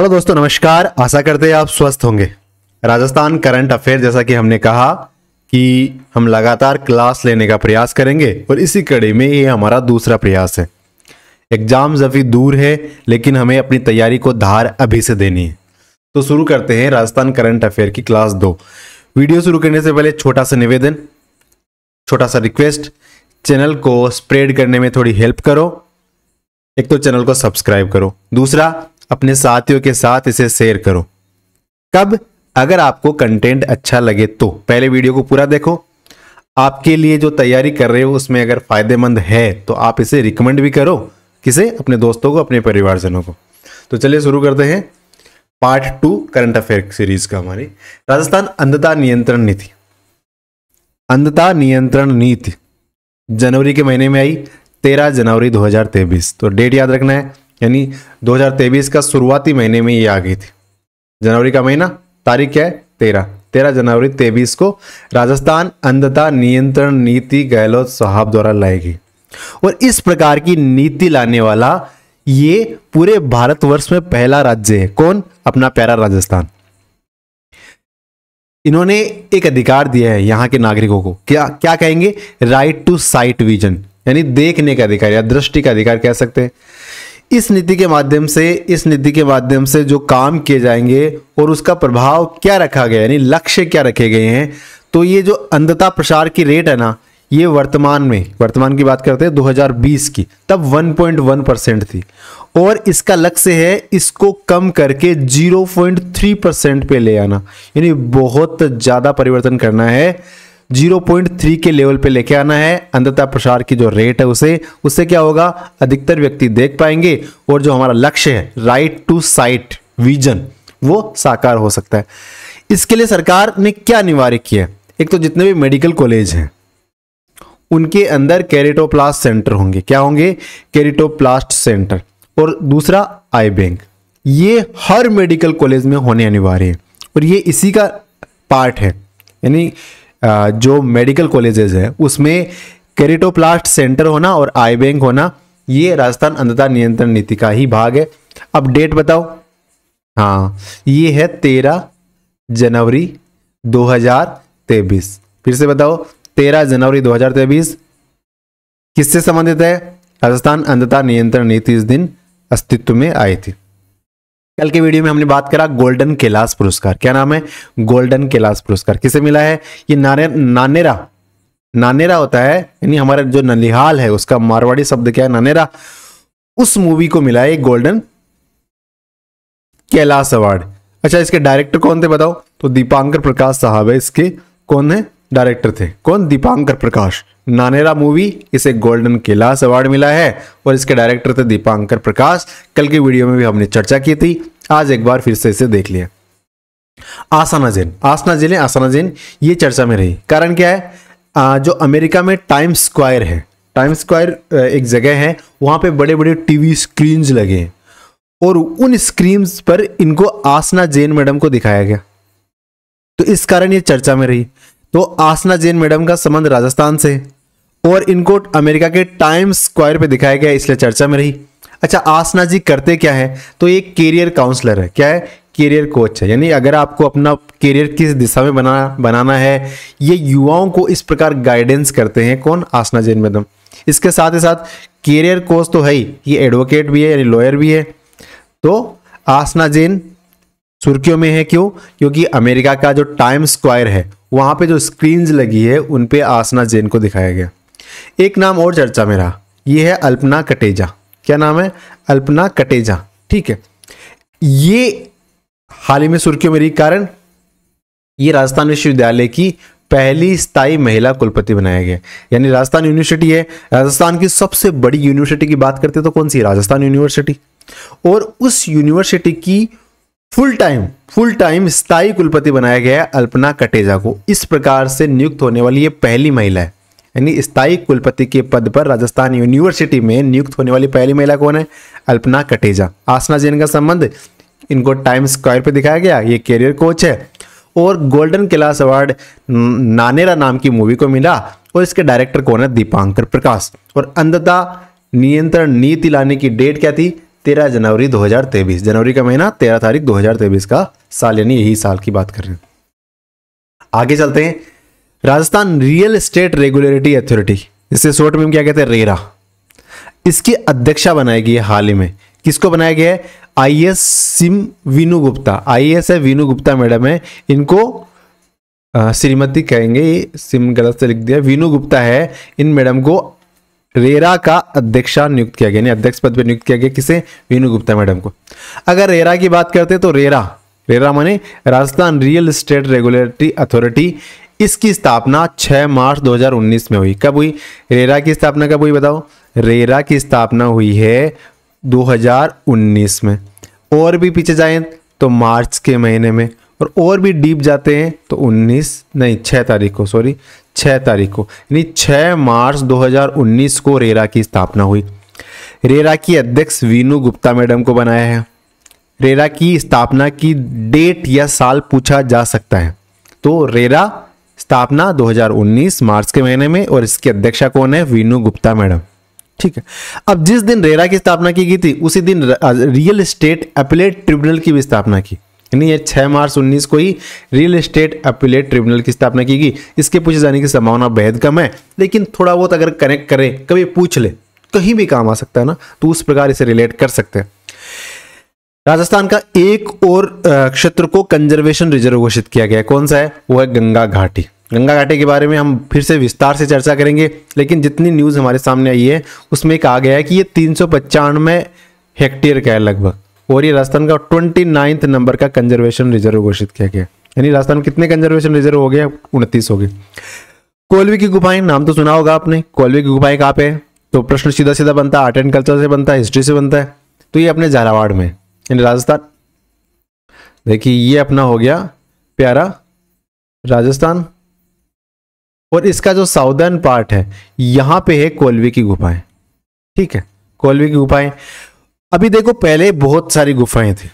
hello दोस्तों नमस्कार आशा करते हैं आप स्वस्थ होंगे राजस्थान करंट अफेयर जैसा कि हमने कहा कि हम लगातार क्लास लेने का प्रयास करेंगे और इसी कड़ी में ये हमारा दूसरा प्रयास है एग्जाम्स अभी दूर है लेकिन हमें अपनी तैयारी को धार अभी से देनी है तो शुरू करते हैं राजस्थान करंट अफेयर की क्लास दो वीडियो शुरू करने से पहले छोटा सा निवेदन छोटा सा रिक्वेस्ट चैनल को स्प्रेड करने में थोड़ी हेल्प करो एक तो चैनल को सब्सक्राइब करो दूसरा अपने साथियों के साथ इसे शेयर करो कब अगर आपको कंटेंट अच्छा लगे तो पहले वीडियो को पूरा देखो आपके लिए जो तैयारी कर रहे हो उसमें अगर फायदेमंद है तो आप इसे रिकमेंड भी करो किसे अपने दोस्तों को अपने परिवारजनों को तो चलिए शुरू करते हैं part two current affair series का हमारी राजस्थान अंधता नियंत्रण नीति अंधता नियंत्रण नीति जनवरी के महीने में आई तेरह जनवरी दो तो डेट याद रखना है यानी 2023 का शुरुआती महीने में ये आ गई थी जनवरी का महीना तारीख क्या है तेरह तेरह जनवरी तेईस को राजस्थान अंधता नियंत्रण नीति गहलोत साहब द्वारा लाएगी और इस प्रकार की नीति लाने वाला ये पूरे भारतवर्ष में पहला राज्य है कौन अपना प्यारा राजस्थान इन्होंने एक अधिकार दिया है यहां के नागरिकों को क्या क्या कहेंगे राइट टू साइट विजन यानी देखने का अधिकार या दृष्टि का अधिकार कह सकते हैं इस नीति के माध्यम से इस नीति के माध्यम से जो काम किए जाएंगे और उसका प्रभाव क्या रखा गया यानी लक्ष्य क्या रखे गए हैं तो ये जो अंधता प्रसार की रेट है ना ये वर्तमान में वर्तमान की बात करते हैं 2020 की तब 1.1 परसेंट थी और इसका लक्ष्य है इसको कम करके 0.3 परसेंट पे ले आना यानी बहुत ज़्यादा परिवर्तन करना है 0.3 के लेवल पे लेके आना है अंधता प्रसार की जो रेट है उसे उससे क्या होगा अधिकतर व्यक्ति देख पाएंगे और जो हमारा लक्ष्य है राइट टू साइट विजन वो साकार हो सकता है इसके लिए सरकार ने क्या अनिवार्य किया है एक तो जितने भी मेडिकल कॉलेज हैं उनके अंदर कैरेटोप्लास्ट सेंटर होंगे क्या होंगे कैरेटोप्लास्ट सेंटर और दूसरा आई बैंक ये हर मेडिकल कॉलेज में होने अनिवार्य है और ये इसी का पार्ट है यानी जो मेडिकल कॉलेजेस हैं उसमें कैरिटोप्लास्ट सेंटर होना और आई बैंक होना ये राजस्थान अंधता नियंत्रण नीति का ही भाग है अब डेट बताओ हाँ ये है तेरह जनवरी दो हजार तेबीस फिर से बताओ तेरह जनवरी दो हजार तेबीस किससे संबंधित है राजस्थान अंधता नियंत्रण नीति इस दिन अस्तित्व में आई थी कल के वीडियो में हमने बात करा गोल्डन कैलाश पुरस्कार क्या नाम है गोल्डन कैलाश पुरस्कार किसे मिला है ये नाने, नानेरा नानेरा होता है यानी हमारा जो ननिहाल है उसका मारवाड़ी शब्द क्या है नानेरा उस मूवी को मिला है गोल्डन कैलाश अवार्ड अच्छा इसके डायरेक्टर कौन थे बताओ तो दीपांकर प्रकाश साहब है इसके कौन है डायरेक्टर थे कौन दीपांकर प्रकाश नानेरा मूवी इसे गोल्डन कैलाश अवार्ड मिला है और इसके डायरेक्टर थे दीपांकर प्रकाश कल की वीडियो में भी हमने चर्चा की थी आज एक बार फिर से इसे देख लिया आसाना जैन आसना जैन आसाना जैन ये चर्चा में रही कारण क्या है आ, जो अमेरिका में टाइम स्क्वायर है टाइम स्क्वायर एक जगह है वहां पे बड़े बड़े टीवी स्क्रीन लगे हैं और उन स्क्रीन पर इनको आसना जैन मैडम को दिखाया गया तो इस कारण ये चर्चा में रही तो आसना जैन मैडम का संबंध राजस्थान से और इनको अमेरिका के टाइम स्क्वायर पे दिखाया गया इसलिए चर्चा में रही अच्छा आसना जी करते क्या है तो ये करियर काउंसलर है क्या है कैरियर कोच है यानी अगर आपको अपना करियर किस दिशा में बना बनाना है ये युवाओं को इस प्रकार गाइडेंस करते हैं कौन आसना जैन मैडम इसके साथ ही साथ करियर कोच तो है ही ये एडवोकेट भी है यानी लॉयर भी है तो आसना जैन सुर्खियों में है क्यों क्योंकि अमेरिका का जो टाइम स्क्वायर है वहां पे जो स्क्रीन लगी है उन पे आसना जैन को दिखाया गया एक नाम और चर्चा में रहा ये है अल्पना कटेजा क्या नाम है अल्पना कटेजा ठीक है ये हाल ही में सुर्खियों में रही कारण ये राजस्थान विश्वविद्यालय की पहली स्थायी महिला कुलपति बनाया गया यानी राजस्थान यूनिवर्सिटी है राजस्थान की सबसे बड़ी यूनिवर्सिटी की बात करते तो कौन सी राजस्थान यूनिवर्सिटी और उस यूनिवर्सिटी की फुल टाइम फुल टाइम स्थायी कुलपति बनाया गया है अल्पना कटेजा को इस प्रकार से नियुक्त होने वाली ये पहली महिला है यानी स्थायी कुलपति के पद पर राजस्थान यूनिवर्सिटी में नियुक्त होने वाली पहली महिला कौन है अल्पना कटेजा आसना जैन का संबंध इनको टाइम स्क्वायर पर दिखाया गया ये कैरियर कोच है और गोल्डन क्लास अवार्ड नानेरा नाम की मूवी को मिला और इसके डायरेक्टर कौन है दीपांकर प्रकाश और अंधता नियंत्रण नीति लाने की डेट क्या थी तेरह जनवरी 2023 जनवरी का महीना तेरह तारीख 2023 का साल यानी यही साल की बात कर रहे हैं आगे चलते हैं Rajasthan real estate regulatory authority जिसे शॉर्ट में क्या कहते हैं रेरा इसकी अध्यक्षा बनाई गई है हाल ही में किसको बनाया गया है आई एस सिम वीनु गुप्ता आई एस है वीनू गुप्ता मैडम है इनको श्रीमती कहेंगे सिम गलत से लिख दिया वीनू गुप्ता है इन मैडम को रेरा का अध्यक्ष नियुक्त किया गया अध्यक्ष पद पर नियुक्त किया गया किसे वेणु गुप्ता मैडम को अगर रेरा की बात करते तो रेरा रेरा माने Rajasthan real state regulatory authority इसकी स्थापना 6 मार्च 2019 में हुई कब हुई रेरा की स्थापना कब हुई बताओ रेरा की स्थापना हुई है 2019 में और भी पीछे जाएं तो मार्च के महीने में और और भी डीप जाते हैं तो 19 नहीं 6 तारीख को सॉरी छः तारीख को यानी छः मार्च 2019 को रेरा की स्थापना हुई रेरा की अध्यक्ष वीनू गुप्ता मैडम को बनाया है रेरा की स्थापना की डेट या साल पूछा जा सकता है तो रेरा स्थापना 2019 मार्च के महीने में और इसकी अध्यक्षा कौन है वीनू गुप्ता मैडम ठीक है अब जिस दिन रेरा की स्थापना की गई थी उसी दिन रियल स्टेट अपीलेट ट्रिब्यूनल की भी स्थापना की यानी ये 6 मार्च 19 को ही रियल एस्टेट अपीलेट ट्रिब्यूनल की स्थापना की गई इसके पूछे जाने की संभावना बेहद कम है लेकिन थोड़ा बहुत अगर कनेक्ट करें कभी पूछ ले कहीं भी काम आ सकता है ना तो उस प्रकार इसे रिलेट कर सकते हैं राजस्थान का एक और क्षेत्र को कंजर्वेशन रिजर्व घोषित किया गया कौन सा है वो है गंगा घाटी गंगा घाटी के बारे में हम फिर से विस्तार से चर्चा करेंगे लेकिन जितनी न्यूज़ हमारे सामने आई है उसमें कहा गया है कि ये तीन सौ हेक्टेयर का है लगभग और ये राजस्थान का ट्वेंटी नाइन्थ नंबर का कंजर्वेशन रिजर्व घोषित किया गया यानी राजस्थान में कितने कंजर्वेशन रिजर्व हो गए उनतीस हो गए कोलवी की गुफाएं नाम तो सुना होगा आपने कोलवी की गुफाएं कहाँ पे है तो प्रश्न सीधा सीधा बनता है आर्ट एंड कल्चर से बनता है हिस्ट्री से बनता है तो ये अपने झालावाड़ में यानी राजस्थान देखिए ये अपना हो गया प्यारा राजस्थान और इसका जो साउदर्न पार्ट है यहाँ पे है कोलवी की गुफाएं ठीक है कोलवी की गुफाएं अभी देखो पहले बहुत सारी गुफाएं थी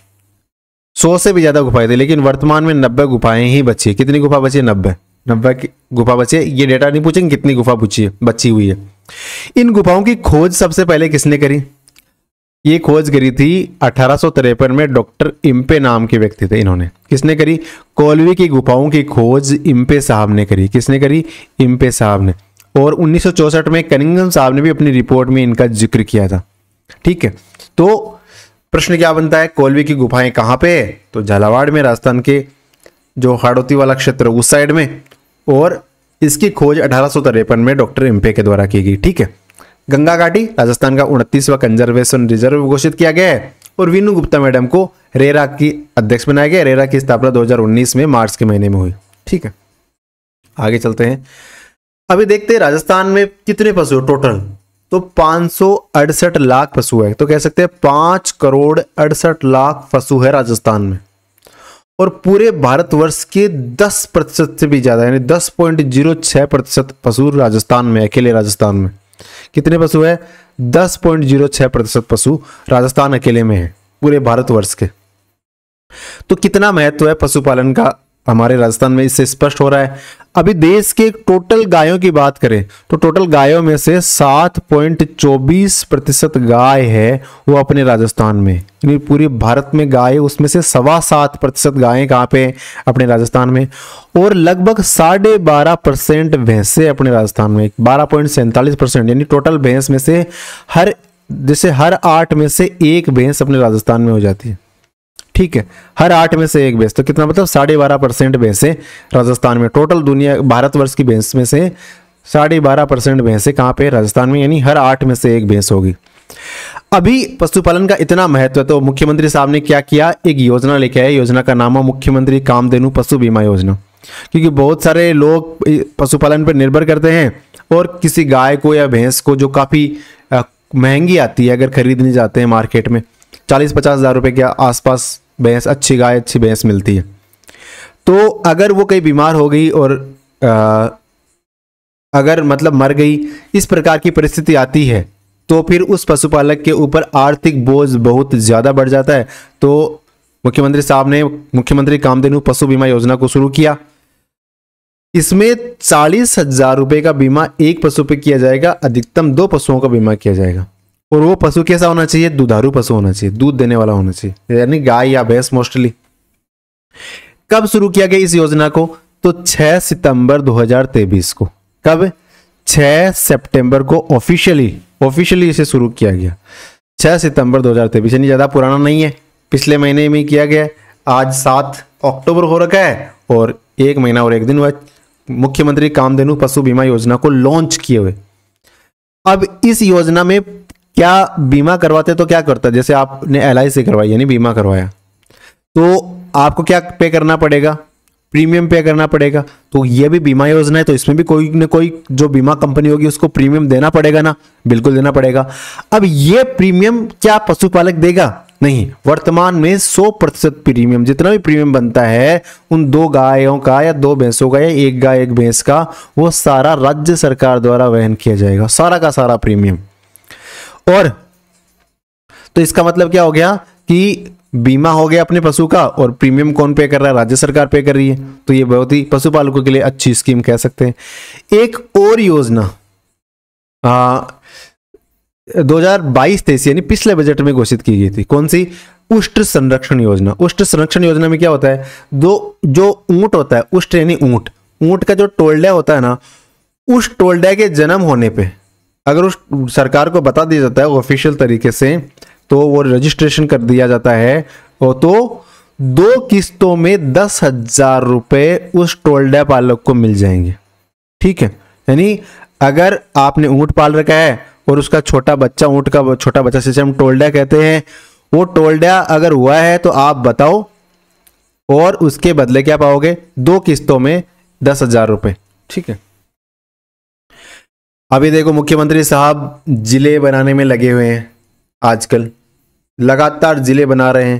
सौ से भी ज्यादा गुफाएं थी लेकिन वर्तमान में नब्बे गुफाएं ही बची है कितनी गुफा बची है नब्बे नब्बे की गुफा बची है ये डेटा नहीं पूछेंगे कितनी गुफा पूछी है बची हुई है इन गुफाओं की खोज सबसे पहले किसने करी ये खोज करी थी अठारह में डॉक्टर इम्पे नाम के व्यक्ति थे इन्होंने किसने करी कोलवी की गुफाओं की खोज इम्पे साहब ने करी किसने करी इम्पे साहब ने और उन्नीस में कनिंगम साहब ने भी अपनी रिपोर्ट में इनका जिक्र किया था ठीक है तो प्रश्न क्या बनता है कोलवे की गुफाएं कहां पे है तो झालावाड़ में राजस्थान के जो हाड़ोती वाला क्षेत्र उस साइड में और इसकी खोज अठारह में डॉक्टर इम्पे के द्वारा की गई ठीक है गंगा घाटी राजस्थान का उनतीसवा कंजर्वेशन रिजर्व घोषित किया गया है और विनु गुप्ता मैडम को रेरा की अध्यक्ष बनाया गया रेरा की स्थापना 2019 में मार्च के महीने में हुई ठीक है आगे चलते हैं अभी देखते हैं राजस्थान में कितने पशु टोटल तो पांच लाख पशु है तो कह सकते हैं पांच करोड़ अड़सठ लाख पशु है राजस्थान में और पूरे भारतवर्ष के 10 प्रतिशत से भी ज्यादा यानी 10.06 प्रतिशत पशु राजस्थान में अकेले राजस्थान में कितने पशु है 10.06 प्रतिशत पशु राजस्थान अकेले में है पूरे भारतवर्ष के तो कितना महत्व है पशुपालन का हमारे राजस्थान में इससे स्पष्ट हो रहा है अभी देश के टोटल गायों की बात करें तो टोटल गायों में से 7.24 प्रतिशत गाय है वो अपने राजस्थान में यानी पूरे भारत में गाय उसमें से सवा सात प्रतिशत गायें कहाँ पे अपने राजस्थान में और लगभग साढ़े बारह परसेंट भैंसे अपने राजस्थान में बारह पॉइंट सैंतालीस परसेंट यानी टोटल भैंस में से हर जैसे हर आठ में से एक भैंस अपने राजस्थान में हो जाती है ठीक है हर आठ में से एक भैंस तो कितना मतलब साढ़े बारह परसेंट भैंसें राजस्थान में टोटल दुनिया भारतवर्ष की भैंस में से साढ़े बारह परसेंट भैंसें कहाँ पे राजस्थान में यानी हर आठ में से एक भैंस होगी अभी पशुपालन का इतना महत्व है तो मुख्यमंत्री साहब ने क्या किया एक योजना लेके आए योजना का नाम है मुख्यमंत्री कामधेनु पशु बीमा योजना क्योंकि बहुत सारे लोग पशुपालन पर निर्भर करते हैं और किसी गाय को या भैंस को जो काफ़ी महंगी आती है अगर खरीदने जाते हैं मार्केट में चालीस पचास हज़ार रुपये के आसपास भैंस अच्छी गाय अच्छी भैंस मिलती है तो अगर वो कहीं बीमार हो गई और आ, अगर मतलब मर गई इस प्रकार की परिस्थिति आती है तो फिर उस पशुपालक के ऊपर आर्थिक बोझ बहुत ज़्यादा बढ़ जाता है तो मुख्यमंत्री साहब ने मुख्यमंत्री कामधेनु पशु बीमा योजना को शुरू किया इसमें चालीस हजार रुपये का बीमा एक पशु पे किया जाएगा अधिकतम दो पशुओं का बीमा किया जाएगा और वो पशु कैसा होना चाहिए दुधारू पशु होना चाहिए दूध देने वाला होना चाहिए यानी गाय या भैंस मोस्टली कब शुरू किया गया इस योजना को तो 6 सितंबर 2023 को कब 6 सितंबर को ऑफिशियली ऑफिशियली इसे शुरू किया गया 6 सितंबर 2023 यानी ज़्यादा पुराना नहीं है पिछले महीने में किया गया आज सात अक्टूबर हो रखा है और एक महीना और एक दिन हुआ मुख्यमंत्री कामधेनु पशु बीमा योजना को लॉन्च किए हुए अब इस योजना में क्या बीमा करवाते तो क्या करता जैसे आपने एल आई सी करवाई यानी बीमा करवाया तो आपको क्या पे करना पड़ेगा प्रीमियम पे करना पड़ेगा तो यह भी बीमा योजना है तो इसमें भी कोई ना कोई जो बीमा कंपनी होगी उसको प्रीमियम देना पड़ेगा ना बिल्कुल देना पड़ेगा अब यह प्रीमियम क्या पशुपालक देगा नहीं वर्तमान में 100 प्रतिशत प्रीमियम जितना भी प्रीमियम बनता है उन दो गायों का या दो भैंसों का या एक गाय एक भैंस का वो सारा राज्य सरकार द्वारा वहन किया जाएगा सारा का सारा प्रीमियम और तो इसका मतलब क्या हो गया कि बीमा हो गया अपने पशु का और प्रीमियम कौन पे कर रहा है राज्य सरकार पे कर रही है तो ये बहुत ही पशुपालकों के लिए अच्छी स्कीम कह सकते हैं एक और योजना आ, 2022 तेईस यानी पिछले बजट में घोषित की गई थी कौन सी उष्ट संरक्षण योजना उष्ट संरक्षण योजना में क्या होता है दो जो ऊंट होता है उष्ट यानी ऊंट ऊंट का जो टोल्डा होता है ना उस टोल्डा के जन्म होने पर अगर उस सरकार को बता दिया जाता है ऑफिशियल तरीके से तो वो रजिस्ट्रेशन कर दिया जाता है और तो दो किस्तों में दस हजार रुपये उस टोलडा पालक को मिल जाएंगे ठीक है यानी अगर आपने ऊँट पाल रखा है और उसका छोटा बच्चा ऊँट का छोटा बच्चा जैसे हम टोलडा कहते हैं वो टोलडा अगर हुआ है तो आप बताओ और उसके बदले क्या पाओगे दो किस्तों में दस हजार रुपये ठीक है अभी देखो मुख्यमंत्री साहब जिले बनाने में लगे हुए हैं आजकल लगातार जिले बना रहे हैं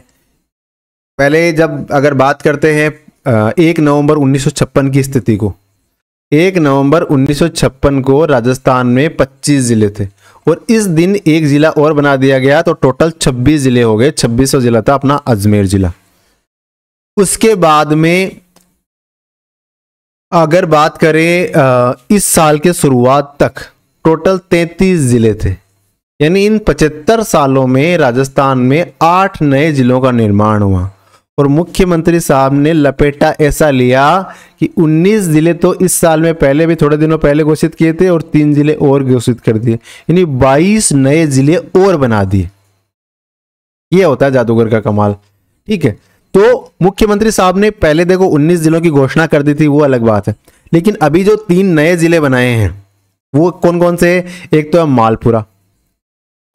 पहले जब अगर बात करते हैं एक नवंबर 1956 की स्थिति को एक नवंबर 1956 को राजस्थान में 25 ज़िले थे और इस दिन एक ज़िला और बना दिया गया तो टोटल 26 ज़िले हो गए 2600 ज़िला था अपना अजमेर ज़िला उसके बाद में अगर बात करें इस साल के शुरुआत तक टोटल 33 ज़िले थे यानी इन 75 सालों में राजस्थान में आठ नए ज़िलों का निर्माण हुआ और मुख्यमंत्री साहब ने लपेटा ऐसा लिया कि 19 ज़िले तो इस साल में पहले भी थोड़े दिनों पहले घोषित किए थे और तीन ज़िले और घोषित कर दिए यानी 22 नए ज़िले और बना दिए यह होता है जादूगर का कमाल ठीक है तो मुख्यमंत्री साहब ने पहले देखो 19 जिलों की घोषणा कर दी थी वो अलग बात है लेकिन अभी जो तीन नए जिले बनाए हैं वो कौन कौन से है एक तो है मालपुरा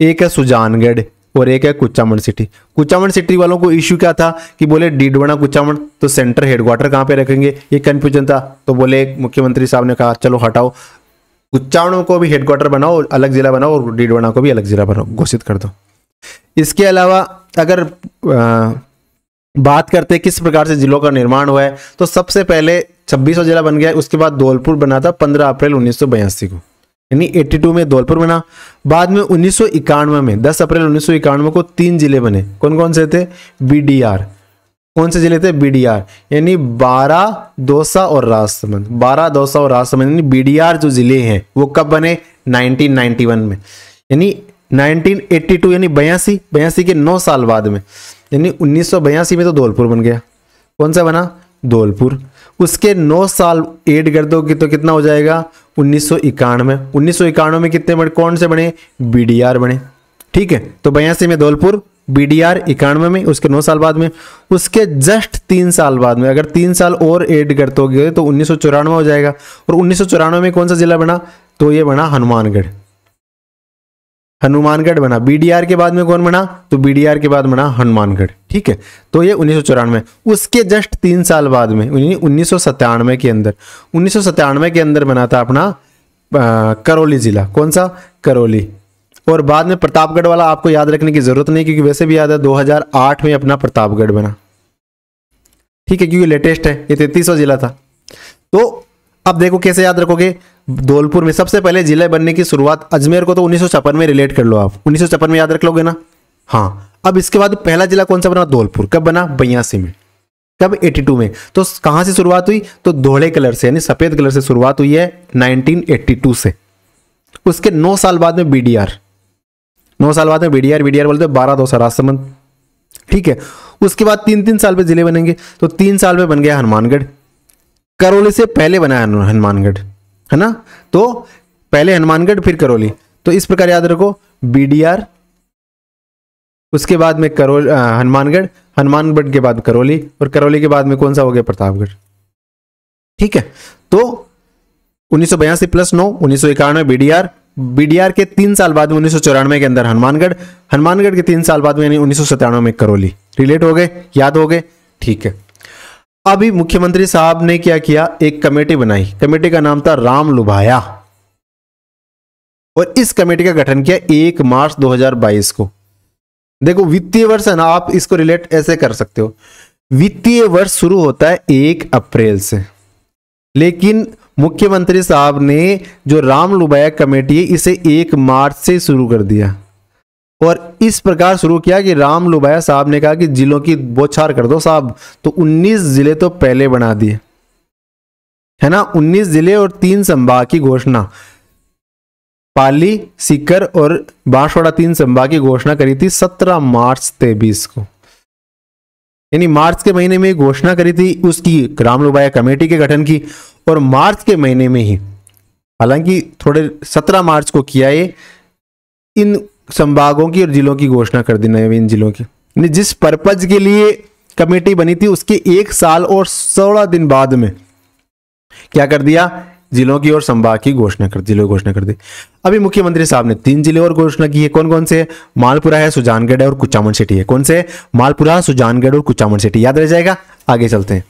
एक है सुजानगढ़ और एक है कुचामण सिटी कुचामण सिटी वालों को इश्यू क्या था कि बोले डीडवाना कुचामण तो सेंटर हेडक्वार्टर कहाँ पे रखेंगे ये कंफ्यूजन था तो बोले मुख्यमंत्री साहब ने कहा चलो हटाओ कुचामण को भी हेडक्वार्टर बनाओ अलग जिला बनाओ और डीडवाना को भी अलग जिला बनाओ घोषित कर दो इसके अलावा अगर बात करते हैं किस प्रकार से जिलों का निर्माण हुआ है तो सबसे पहले छब्बीस जिला बन गया उसके बाद धौलपुर बना था 15 अप्रैल उन्नीस को यानी 82 में धौलपुर बना बाद में उन्नीस में 10 अप्रैल उन्नीस को तीन जिले बने कौन कौन से थे बीडीआर कौन से जिले थे बीडीआर यानी बारह दोसा और राजसमंद बारह दोसा और राजसमंद यानी बीडीआर जो जिले हैं वो कब बने 1991 में यानी 1982 यानी बयासी बयासी के नौ साल बाद में यानी उन्नीस में तो धौलपुर बन गया कौन सा बना धौलपुर उसके नौ साल एड कर दो तो कितना हो जाएगा उन्नीस सौ इक्यानवे उन्नीस सौ इक्यानवे में कितने बने कौन से बने बी बने ठीक है तो बयासी में धौलपुर बी डी आर इक्यानवे में उसके नौ साल बाद में उसके जस्ट तीन साल बाद में अगर तीन साल और एड करते हो तो उन्नीस हो जाएगा और उन्नीस में कौन सा जिला बना तो ये बना हनुमानगढ़ हनुमानगढ़ बना बीडीआर के बाद में कौन बना तो बीडीआर के बाद बना हनुमानगढ़ ठीक है तो ये उन्नीस उसके जस्ट तीन साल बाद में उन्नीस सौ के अंदर उन्नीस के अंदर बना था अपना करौली जिला कौन सा करौली और बाद में प्रतापगढ़ वाला आपको याद रखने की जरूरत नहीं क्योंकि वैसे भी याद है 2008 में अपना प्रतापगढ़ बना ठीक है क्योंकि लेटेस्ट है ये तैतीसवा जिला था तो अब देखो कैसे याद रखोगे धौलपुर में सबसे पहले जिले बनने की शुरुआत अजमेर को तो उन्नीस में रिलेट कर लो आप उन्नीस में याद रख लोगे ना हाँ अब इसके बाद पहला जिला कौन सा बना धौलपुर कब बना बयासी में कब 82 में तो कहां से शुरुआत हुई तो धोड़े कलर से यानी सफेद कलर से शुरुआत हुई है 1982 से उसके 9 साल बाद में बीडीआर 9 साल बाद में बीडीआर बीडीआर बोलते हैं बारह दो सौ राजसमंद ठीक है उसके बाद तीन तीन साल पे जिले बनेंगे तो तीन साल में बन गया हनुमानगढ़ करोली से पहले बना हनुमानगढ़ है ना तो पहले हनुमानगढ़ फिर करौली तो इस प्रकार याद रखो बी उसके बाद में करोल हनुमानगढ़ हनुमानगढ़ के बाद करौली और करौली के बाद में कौन सा हो गया प्रतापगढ़ ठीक है तो उन्नीस प्लस नौ उन्नीस सौ इक्यानवे बीडीआर बीडीआर के तीन साल बाद में उन्नीस के अंदर हनुमानगढ़ हनुमानगढ़ के तीन साल बाद में यानी उन्नीस में करोली रिलेट हो गए याद हो गए ठीक है अभी मुख्यमंत्री साहब ने क्या किया एक कमेटी बनाई कमेटी का नाम था राम लुभाया और इस कमेटी का गठन किया एक मार्च 2022 को देखो वित्तीय वर्ष है ना आप इसको रिलेट ऐसे कर सकते हो वित्तीय वर्ष शुरू होता है एक अप्रैल से लेकिन मुख्यमंत्री साहब ने जो राम लुभाया कमेटी है इसे एक मार्च से शुरू कर दिया और इस प्रकार शुरू किया कि राम लुबाया साहब ने कहा कि जिलों की बोछार कर दो साहब तो 19 जिले तो पहले बना दिए है ना 19 जिले और तीन संभाग की घोषणा पाली सीकर और बांसवाड़ा तीन संभाग की घोषणा करी थी 17 मार्च तेबीस को यानी मार्च के महीने में घोषणा करी थी उसकी राम लुबाया कमेटी के गठन की और मार्च के महीने में ही हालांकि थोड़े सत्रह मार्च को किया ये इन संभागों की और जिलों की घोषणा कर दी नवीन जिलों की जिस पर्पज के लिए कमेटी बनी थी उसके एक साल और सोलह दिन बाद में क्या कर दिया जिलों की और संभाग की घोषणा कर जिलों की घोषणा कर दी अभी मुख्यमंत्री साहब ने तीन जिले और घोषणा की है कौन कौन से मालपुरा है सुजानगढ़ है और कुचामन सिटी है कौन से मालपुरा सुजानगढ़ और कुचामन सिटी याद रह जाएगा आगे चलते हैं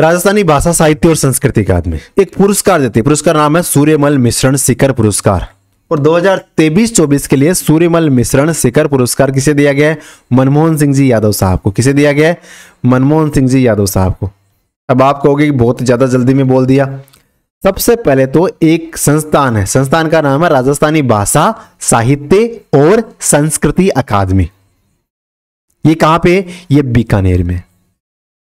राजस्थानी भाषा साहित्य और संस्कृति अकादमी एक पुरस्कार देती है पुरस्कार नाम है सूर्यमल मिश्रण शिखर पुरस्कार और 2023-24 के लिए सूर्यमल मिश्रण शिखर पुरस्कार किसे दिया गया है मनमोहन सिंह जी यादव साहब को किसे दिया गया है मनमोहन सिंह जी यादव साहब को अब आप कहोगे कि बहुत ज्यादा जल्दी में बोल दिया सबसे पहले तो एक संस्थान है संस्थान का नाम है राजस्थानी भाषा साहित्य और संस्कृति अकादमी ये कहां पे ये बीकानेर में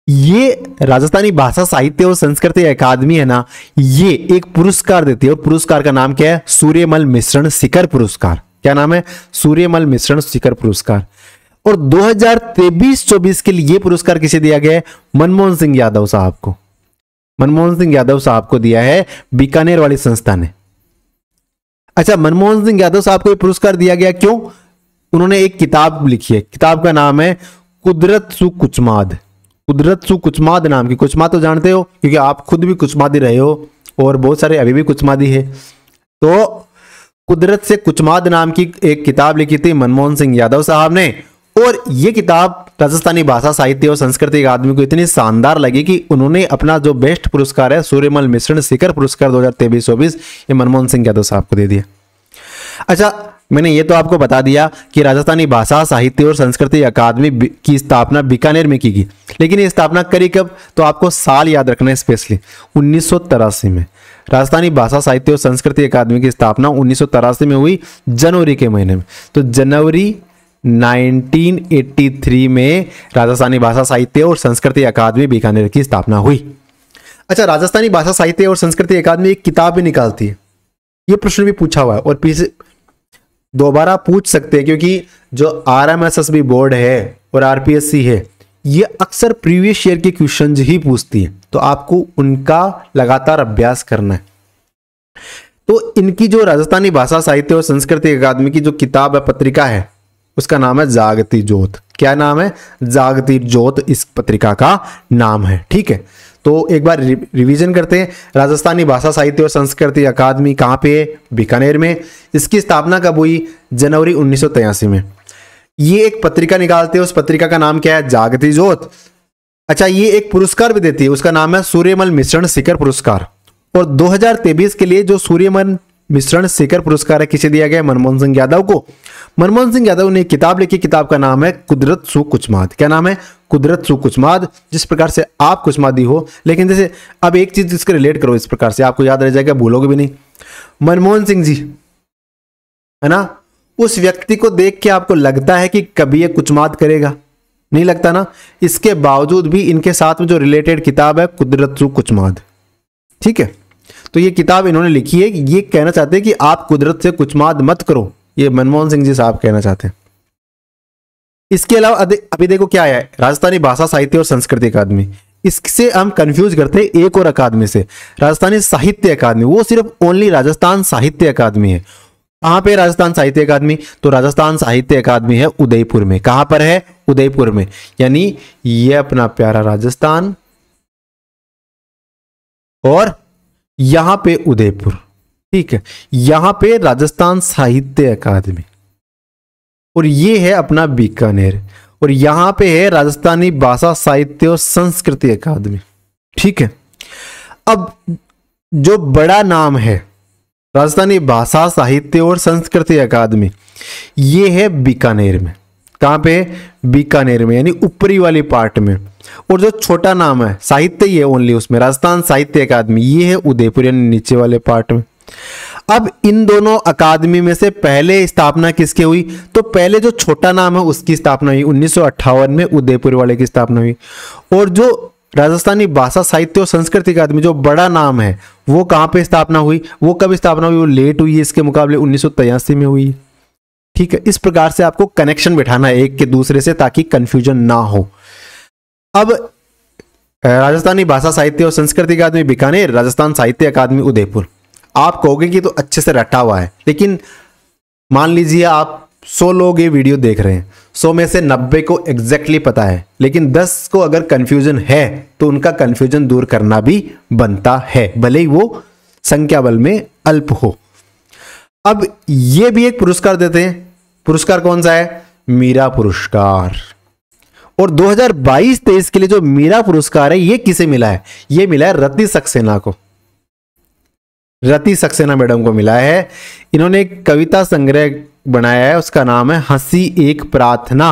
ये राजस्थानी भाषा साहित्य और संस्कृति अकादमी है ना ये एक पुरस्कार देती है और पुरस्कार का नाम क्या है सूर्यमल मिश्रण शिखर पुरस्कार क्या नाम है सूर्यमल मिश्रण शिखर पुरस्कार और 2023-24 के लिए पुरस्कार किसे दिया गया है मनमोहन सिंह यादव साहब को मनमोहन सिंह यादव साहब को दिया है बीकानेर वाली संस्था ने अच्छा मनमोहन सिंह यादव साहब को यह पुरस्कार दिया गया क्यों उन्होंने एक किताब लिखी है किताब का नाम है कुदरत सुकुचमाद कुदरत सु कुचमाद नाम की कुचमा तो जानते हो क्योंकि आप खुद भी कुचमादी रहे हो और बहुत सारे अभी भी कुचमादी है तो कुदरत से कुचमाद नाम की एक किताब लिखी थी मनमोहन सिंह यादव साहब ने और ये किताब राजस्थानी भाषा साहित्य और संस्कृति के आदमी को इतनी शानदार लगी कि उन्होंने अपना जो बेस्ट पुरस्कार है सूर्यमल मिश्रण शिखर पुरस्कार दो हजार तेबीस चौबीस ये मनमोहन सिंह यादव साहब को दे दिया अच्छा मैंने ये तो आपको बता दिया कि राजस्थानी भाषा साहित्य और संस्कृति अकादमी की स्थापना बीकानेर में की गई लेकिन ये स्थापना करी कब तो आपको साल याद रखना है स्पेशली उन्नीस में राजस्थानी भाषा साहित्य और संस्कृति अकादमी की स्थापना उन्नीस में हुई जनवरी के महीने में तो जनवरी 1983 में राजस्थानी भाषा साहित्य और संस्कृति अकादमी बीकानेर की स्थापना हुई अच्छा राजस्थानी भाषा साहित्य और संस्कृति अकादमी एक किताब भी निकालती है ये प्रश्न भी पूछा हुआ है और पीछे दोबारा पूछ सकते हैं क्योंकि जो R M S S B board है और आर पी एस सी है ये अक्सर प्रीवियस ईयर के क्वेश्चन ही पूछती है तो आपको उनका लगातार अभ्यास करना है तो इनकी जो राजस्थानी भाषा साहित्य और संस्कृति अकादमी की जो किताब है पत्रिका है उसका नाम है जागती ज्योत क्या नाम है जागती ज्योत इस पत्रिका का नाम है ठीक है तो एक बार रिवीजन करते हैं राजस्थानी भाषा साहित्य और संस्कृति अकादमी कहाँ पे है बीकानेर में इसकी स्थापना कब हुई जनवरी उन्नीस में ये एक पत्रिका निकालते हैं उस पत्रिका का नाम क्या है जागति जोत अच्छा ये एक पुरस्कार भी देती है उसका नाम है सूर्यमल मिश्रण शिखर पुरस्कार और दो के लिए जो सूर्यमल मिश्रण शेखर पुरस्कार है किसे दिया गया मनमोहन सिंह यादव को मनमोहन सिंह यादव ने किताब लिखी किताब का नाम है कुदरत सु कुचमाद क्या नाम है कुदरत सु कुचमाद जिस प्रकार से आप कुचमादी हो लेकिन जैसे अब एक चीज इसके रिलेट करो इस प्रकार से आपको याद रह जाएगा भूलोगे भी नहीं मनमोहन सिंह जी है ना उस व्यक्ति को देख के आपको लगता है कि कभी ये कुचमाद करेगा नहीं लगता ना इसके बावजूद भी इनके साथ में जो रिलेटेड किताब है कुदरत सु कुचमाद ठीक है तो ये किताब इन्होंने लिखी है ये कहना चाहते हैं कि आप कुदरत से कुछ माद मत करो ये मनमोहन सिंह जी साहब कहना चाहते हैं इसके अलावा अभी देखो क्या आया है राजस्थानी भाषा साहित्य और संस्कृति अकादमी इससे हम कंफ्यूज करते हैं एक और अकादमी से राजस्थानी साहित्य अकादमी वो सिर्फ ओनली राजस्थान साहित्य अकादमी है कहां पे राजस्थान साहित्य अकादमी तो राजस्थान साहित्य अकादमी है उदयपुर में कहां पर है उदयपुर में यानी ये अपना प्यारा राजस्थान और यहां पे उदयपुर ठीक है यहां पे राजस्थान साहित्य अकादमी और ये है अपना बीकानेर और यहां पे है राजस्थानी भाषा साहित्य और संस्कृति अकादमी ठीक है अब जो बड़ा नाम है राजस्थानी भाषा साहित्य और संस्कृति अकादमी ये है बीकानेर में कहाँ पे बीकानेर में यानी ऊपरी वाली पार्ट में और जो छोटा नाम है साहित्य ही है ओनली उसमें राजस्थान साहित्य अकादमी ये है उदयपुर यानी नीचे वाले पार्ट में अब इन दोनों अकादमी में से पहले स्थापना किसके हुई तो पहले जो छोटा नाम है उसकी स्थापना हुई उन्नीस में उदयपुर वाले की स्थापना हुई और जो राजस्थानी भाषा साहित्य और संस्कृति अकादमी जो बड़ा नाम है वो कहाँ पे स्थापना हुई वो कब स्थापना हुई वो लेट हुई है इसके मुकाबले उन्नीस में हुई ठीक है इस प्रकार से आपको कनेक्शन बिठाना है एक के दूसरे से ताकि कंफ्यूजन ना हो अब राजस्थानी भाषा साहित्य और संस्कृति अकादमी बीकानेर राजस्थान साहित्य अकादमी उदयपुर आप कहोगे कि तो अच्छे से रटा हुआ है लेकिन मान लीजिए आप 100 लोग ये वीडियो देख रहे हैं 100 में से 90 को एग्जैक्टली पता है लेकिन 10 को अगर कन्फ्यूजन है तो उनका कन्फ्यूजन दूर करना भी बनता है भले ही वो संख्या बल में अल्प हो अब ये भी एक पुरस्कार देते हैं पुरस्कार कौन सा है मीरा पुरस्कार और 2022-23 के लिए जो मीरा पुरस्कार है ये किसे मिला है ये मिला है रति सक्सेना को रति सक्सेना मैडम को मिला है इन्होंने एक कविता संग्रह बनाया है उसका नाम है हंसी एक प्रार्थना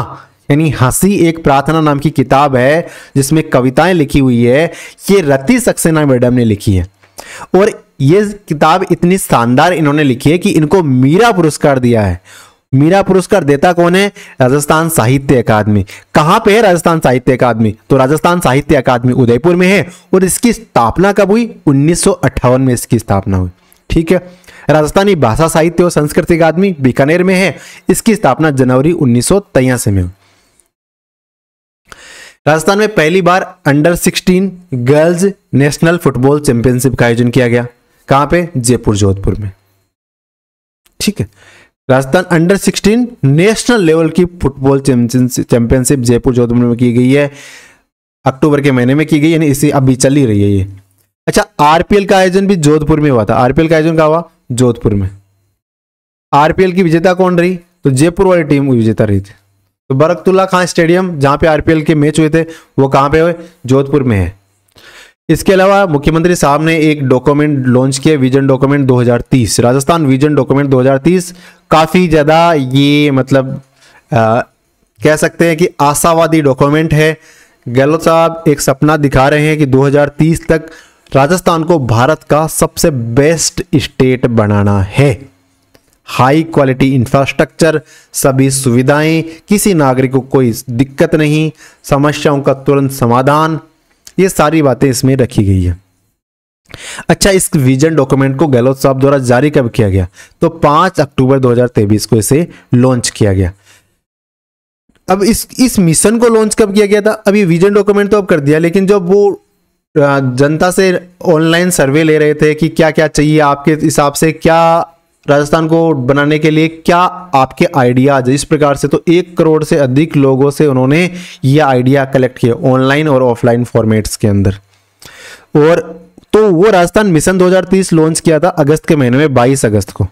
यानी हंसी एक प्रार्थना नाम की किताब है जिसमें कविताएं लिखी हुई है ये रति सक्सेना मैडम ने लिखी है और ये किताब इतनी शानदार इन्होंने लिखी है कि इनको मीरा पुरस्कार दिया है मीरा पुरस्कार देता कौन है राजस्थान साहित्य अकादमी कहां पे है राजस्थान साहित्य अकादमी तो राजस्थान साहित्य अकादमी उदयपुर में है और इसकी स्थापना कब हुई उन्नीस में इसकी स्थापना हुई ठीक है राजस्थानी भाषा साहित्य और संस्कृति अकादमी बीकानेर में है इसकी स्थापना जनवरी उन्नीस में हुई राजस्थान में पहली बार under 16 girls national football championship का आयोजन किया गया कहां पे जयपुर जोधपुर में ठीक है राजस्थान अंडर 16 नेशनल लेवल की फुटबॉल चैंपियनशिप जयपुर जोधपुर में की गई है अक्टूबर के महीने में की गई यानी इसी अभी चल ही रही है ये अच्छा आरपीएल का आयोजन भी जोधपुर में हुआ था आरपीएल का आयोजन कहा हुआ जोधपुर में आरपीएल की विजेता कौन रही तो जयपुर वाली टीम विजेता रही थी तो बरकतुल्ला खान स्टेडियम जहाँ पे आरपीएल के मैच हुए थे वो कहाँ पे हुए जोधपुर में है इसके अलावा मुख्यमंत्री साहब ने एक डॉक्यूमेंट लॉन्च किया vision document 2030 Rajasthan vision document 2030 काफ़ी ज़्यादा ये मतलब आ, कह सकते हैं कि आशावादी डॉक्यूमेंट है गहलोत साहब एक सपना दिखा रहे हैं कि 2030 तक राजस्थान को भारत का सबसे बेस्ट स्टेट बनाना है हाई क्वालिटी इंफ्रास्ट्रक्चर सभी सुविधाएं किसी नागरिक को कोई दिक्कत नहीं समस्याओं का तुरंत समाधान ये सारी बातें इसमें रखी गई है अच्छा इस विजन डॉक्यूमेंट को गहलोत साहब द्वारा जारी कब किया गया तो 5 अक्टूबर 2023 को इसे लॉन्च किया गया अब इस इस मिशन को लॉन्च कब किया गया था अभी विजन डॉक्यूमेंट तो अब कर दिया लेकिन जब वो जनता से ऑनलाइन सर्वे ले रहे थे कि क्या क्या चाहिए आपके हिसाब से क्या राजस्थान को बनाने के लिए क्या आपके आइडियाज इस प्रकार से तो एक करोड़ से अधिक लोगों से उन्होंने ये आइडिया कलेक्ट किया ऑनलाइन और ऑफलाइन फॉर्मेट्स के अंदर और तो वो राजस्थान मिशन 2030 लॉन्च किया था अगस्त के महीने में 22 अगस्त को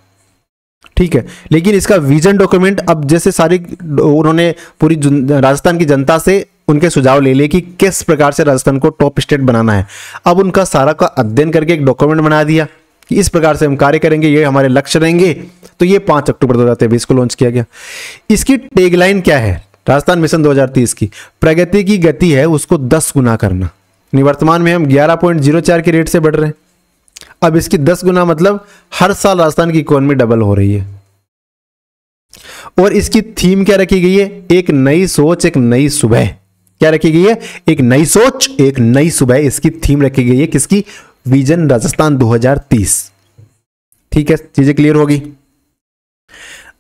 ठीक है लेकिन इसका विजन डॉक्यूमेंट अब जैसे सारी उन्होंने पूरी राजस्थान की जनता से उनके सुझाव ले लिए कि किस प्रकार से राजस्थान को टॉप स्टेट बनाना है अब उनका सारा का अध्ययन करके एक डॉक्यूमेंट बना दिया कि इस प्रकार से हम कार्य करेंगे ये हमारे लक्ष्य रहेंगे तो ये पांच अक्टूबर दो हज़ार को लॉन्च किया गया इसकी टेगलाइन क्या है राजस्थान मिशन 2030 की प्रगति की गति है उसको 10 गुना करना वर्तमान में हम 11.04 के रेट से बढ़ रहे हैं अब इसकी 10 गुना मतलब हर साल राजस्थान की इकोनॉमी डबल हो रही है और इसकी थीम क्या रखी गई है एक नई सोच एक नई सुबह क्या रखी गई है एक नई सोच एक नई सुबह इसकी थीम रखी गई है किसकी विजन राजस्थान 2030 ठीक है चीजें क्लियर होगी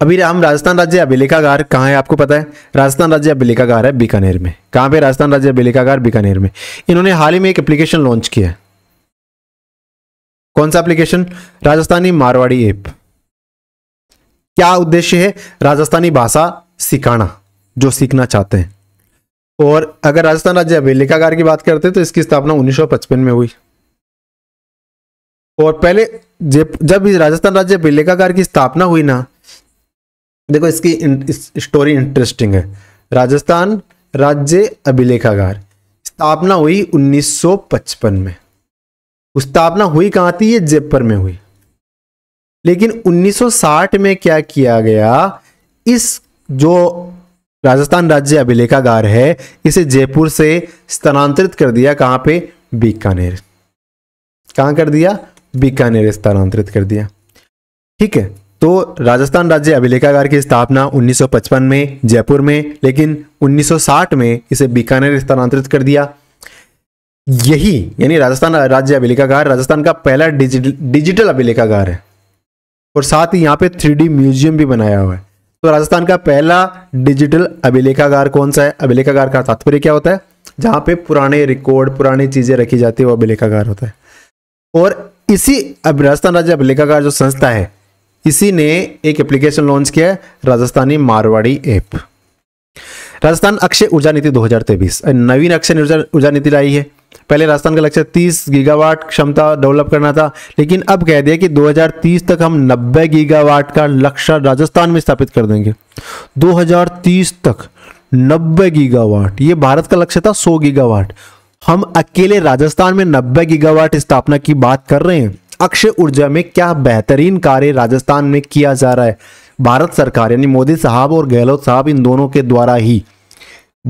अभी हम राजस्थान राज्य अभिलेखागार कहाँ है आपको पता है राजस्थान राज्य अभिलेखागार है बीकानेर में कहाँ पे राजस्थान राज्य अभिलेखागार बीकानेर में इन्होंने हाल ही में एक एप्लीकेशन लॉन्च किया है कौन सा एप्लीकेशन राजस्थानी मारवाड़ी ऐप क्या उद्देश्य है राजस्थानी भाषा सिखाना जो सीखना चाहते हैं और अगर राजस्थान राज्य अभिलेखागार की बात करते हैं तो इसकी स्थापना 1955 में हुई और पहले जब राजस्थान राज्य बिलेकागार की स्थापना हुई ना देखो इसकी इस स्टोरी इंटरेस्टिंग है राजस्थान राज्य अभिलेखागार स्थापना हुई 1955 में स्थापना हुई कहां थी ये जयपुर में हुई लेकिन 1960 में क्या किया गया इस जो राजस्थान राज्य अभिलेखागार है इसे जयपुर से स्थानांतरित कर दिया कहां पे बीकानेर कहां कर दिया बीकानेर स्थानांतरित कर दिया ठीक है तो राजस्थान राज्य अभिलेखागार की स्थापना 1955 में जयपुर में लेकिन 1960 में इसे बीकानेर स्थानांतरित कर दिया यही यानी राजस्थान राज्य अभिलेखागार राजस्थान का पहला डिजिटल डिजिटल अभिलेखागार है और साथ ही यहाँ पे थ्री म्यूजियम भी बनाया हुआ है तो राजस्थान का पहला डिजिटल अभिलेखागार कौन सा है अभिलेखागार का तात्पर्य क्या होता है जहां पे पुराने रिकॉर्ड पुरानी चीज़ें रखी जाती है वो अभिलेखागार होता है और इसी अब राजस्थान राज्य अभिलेखागार जो संस्था है इसी ने एक एप्लीकेशन लॉन्च किया है राजस्थानी मारवाड़ी ऐप राजस्थान अक्षय ऊर्जा नीति 2023 नवीन अक्षय ऊर्जा नीति लाई है पहले राजस्थान का लक्ष्य 30 गीगावाट क्षमता डेवलप करना था लेकिन अब कह दिया कि 2030 तक हम 90 गीगावाट का लक्ष्य राजस्थान में स्थापित कर देंगे 2030 तक 90 गीगावाट ये भारत का लक्ष्य था 100 गीगावाट हम अकेले राजस्थान में 90 गीगावाट स्थापना की बात कर रहे हैं अक्षय ऊर्जा में क्या बेहतरीन कार्य राजस्थान में किया जा रहा है भारत सरकार यानी मोदी साहब और गहलोत साहब इन दोनों के द्वारा ही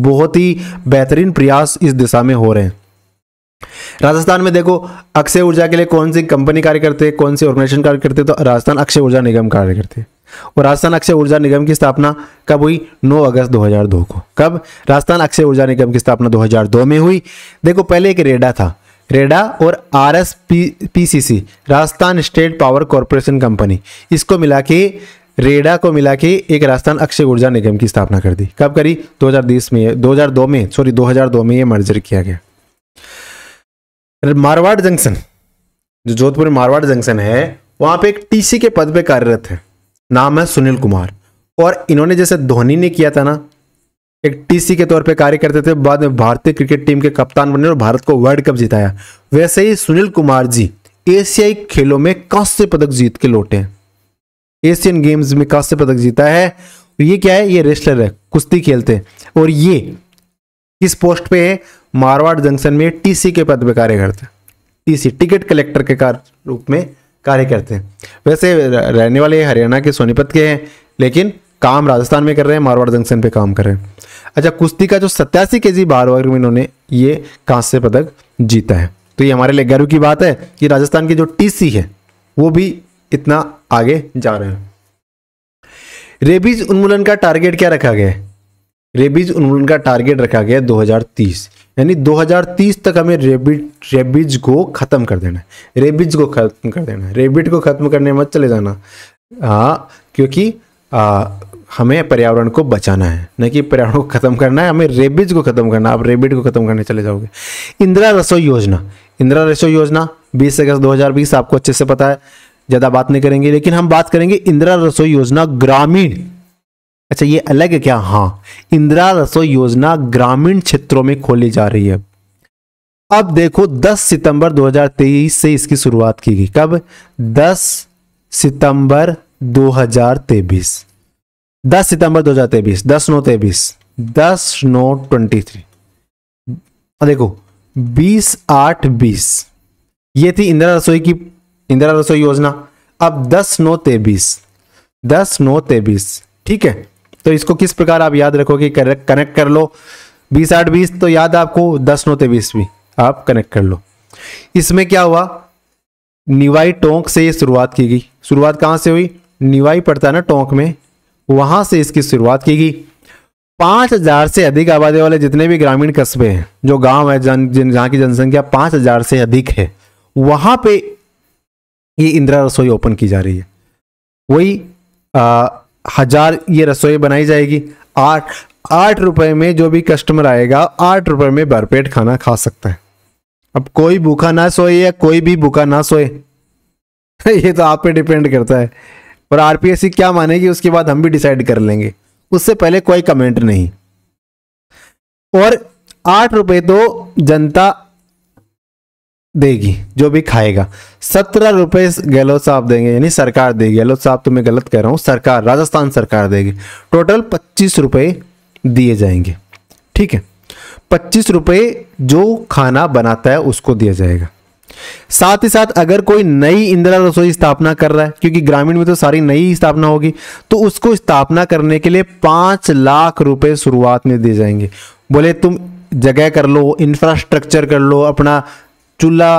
बहुत ही बेहतरीन प्रयास इस दिशा में हो रहे हैं राजस्थान में देखो अक्षय ऊर्जा के लिए कौन सी कंपनी कार्य करते हैं कौन सी ऑर्गेनाइजेशन कार्य करते हैं तो राजस्थान अक्षय ऊर्जा निगम कार्य करते हैं और राजस्थान अक्षय ऊर्जा निगम की स्थापना कब हुई 9 अगस्त 2002 को कब राजस्थान अक्षय ऊर्जा निगम की स्थापना 2002 में हुई देखो पहले एक रेडा था रेडा और R S P Rajasthan state power corporation company इसको मिला के रेडा को मिला के एक राजस्थान अक्षय ऊर्जा निगम की स्थापना कर दी कब करी दो में 2002 में सॉरी 2002 में ये मर्जर किया गया मारवाड़ जंक्शन जो जोधपुर मारवाड़ जंक्शन है वहां पे एक टीसी के पद पे कार्यरत है नाम है सुनील कुमार और इन्होंने जैसे धोनी ने किया था ना एक टीसी के तौर पे कार्य करते थे बाद में भारतीय क्रिकेट टीम के कप्तान बने और भारत को वर्ल्ड कप जिताया वैसे ही सुनील कुमार जी एशियाई खेलों में कांस्य पदक जीत के लौटे हैं एशियन गेम्स में कांस्य पदक जीता है और ये क्या है ये रेस्लर है कुश्ती खेलते हैं और ये किस पोस्ट पे है मारवाड़ जंक्शन में टीसी के पद पर कार्य करते हैं टीसी टिकट कलेक्टर के कार रूप में कार्य करते हैं वैसे रहने वाले हरियाणा के सोनीपत के हैं लेकिन काम राजस्थान में कर रहे हैं मारवाड़ जंक्शन पे काम कर रहे हैं अच्छा कुश्ती का जो सत्यासी के जी बार वर्ग में इन्होंने ये कांस्य पदक जीता है तो ये हमारे लिए गर्व की बात है कि राजस्थान की जो टी है वो भी इतना आगे जा रहे हैं रेबीज उन्मूलन का टारगेट क्या रखा गया है रेबीज उन्मूलन का टारगेट रखा गया 2030 यानी 2030 तक हमें रेबिट रेबीज को ख़त्म कर देना है रेबीज को ख़त्म कर देना है रेबिट को ख़त्म करने मत चले जाना आ, क्योंकि आ, हमें पर्यावरण को बचाना है न कि पर्यावरण को ख़त्म करना है हमें रेबिज को ख़त्म करना है आप रेबिट को ख़त्म करने चले जाओगे इंदिरा रसोई योजना इंदिरा रसोई योजना 20 अगस्त 2020 आपको अच्छे से पता है ज़्यादा बात नहीं करेंगे लेकिन हम बात करेंगे इंदिरा रसोई योजना ग्रामीण अच्छा ये अलग है क्या हाँ इंदिरा रसोई योजना ग्रामीण क्षेत्रों में खोली जा रही है अब देखो 10 सितंबर 2023 से इसकी शुरुआत की गई कब 10 सितंबर 2023 10 सितंबर 2023 दस नौ तेबीस दस नौ ट्वेंटी थ्री देखो बीस आठ बीस ये थी इंदिरा रसोई की इंदिरा रसोई योजना अब दस नौ तेबीस दस नौ तेबीस ठीक है तो इसको किस प्रकार आप याद रखोगे कनेक्ट कर लो बीस आठ बीस तो याद आपको दस नोते बीस भी आप कनेक्ट कर लो इसमें क्या हुआ निवाई टोंक से शुरुआत की गई शुरुआत कहां से हुई निवाई पड़ता है ना टोंक में वहां से इसकी शुरुआत की गई पांच हजार से अधिक आबादी वाले जितने भी ग्रामीण कस्बे हैं जो गांव है जन जन, जहां की जनसंख्या पांच हजार से अधिक है वहां पे ये इंदिरा रसोई ओपन की जा रही है वही हज़ार ये रसोई बनाई जाएगी आठ आठ रुपए में जो भी कस्टमर आएगा आठ रुपए में भरपेट खाना खा सकता है अब कोई भूखा ना सोए या कोई भी भूखा ना सोए ये तो आप पे डिपेंड करता है पर आरपीएससी क्या मानेगी उसके बाद हम भी डिसाइड कर लेंगे उससे पहले कोई कमेंट नहीं और आठ रुपए तो जनता देगी जो भी खाएगा सत्रह रुपए गहलोत साहब देंगे यानी सरकार देगी गहलोत साहब तो मैं गलत कह रहा हूँ सरकार राजस्थान सरकार देगी टोटल पच्चीस रुपये दिए जाएंगे ठीक है पच्चीस रुपये जो खाना बनाता है उसको दिया जाएगा साथ ही साथ अगर कोई नई इंदिरा रसोई स्थापना कर रहा है क्योंकि ग्रामीण में तो सारी नई स्थापना होगी तो उसको स्थापना करने के लिए पाँच लाख रुपए शुरुआत में दिए जाएंगे बोले तुम जगह कर लो इंफ्रास्ट्रक्चर कर लो अपना चूल्हा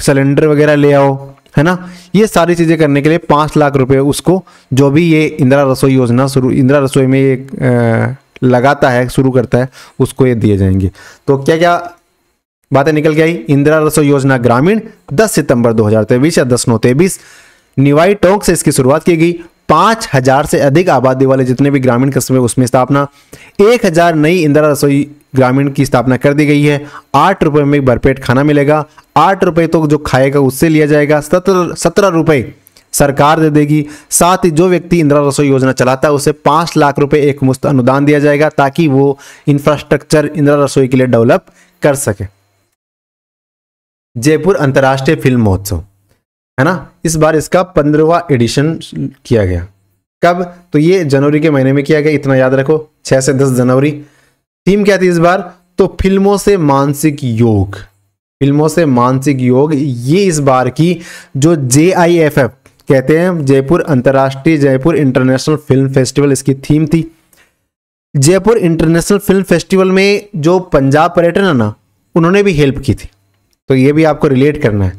सिलेंडर वगैरह ले आओ है ना ये सारी चीज़ें करने के लिए पाँच लाख रुपए उसको जो भी ये इंदिरा रसोई योजना शुरू इंदिरा रसोई में ये आ, लगाता है शुरू करता है उसको ये दिए जाएंगे तो क्या क्या बातें निकल के आई इंदिरा रसोई योजना ग्रामीण 10 सितंबर 2023 या दस नौ तेईस निवाई टोंक से इसकी शुरुआत की गई पाँच हजार से अधिक आबादी वाले जितने भी ग्रामीण कस्बे उसमें स्थापना एक हजार नई इंदिरा रसोई ग्रामीण की स्थापना कर दी गई है आठ रुपए में भरपेट खाना मिलेगा आठ रुपए तो जो खाएगा उससे लिया जाएगा सत्रह रुपए सरकार दे देगी साथ ही जो व्यक्ति इंदिरा रसोई योजना चलाता है उसे पांच लाख रुपए एक मुफ्त अनुदान दिया जाएगा ताकि वो इंफ्रास्ट्रक्चर इंदिरा रसोई के लिए डेवलप कर सके जयपुर अंतर्राष्ट्रीय फिल्म महोत्सव है ना इस बार इसका पंद्रहवा एडिशन किया गया कब तो ये जनवरी के महीने में किया गया इतना याद रखो छह से दस जनवरी थीम क्या थी इस बार तो फिल्मों से मानसिक योग फिल्मों से मानसिक योग ये इस बार की जो जे कहते हैं जयपुर अंतर्राष्ट्रीय जयपुर इंटरनेशनल फिल्म फेस्टिवल इसकी थीम थी जयपुर इंटरनेशनल फिल्म फेस्टिवल में जो पंजाब पर्यटन है ना उन्होंने भी हेल्प की थी तो ये भी आपको रिलेट करना है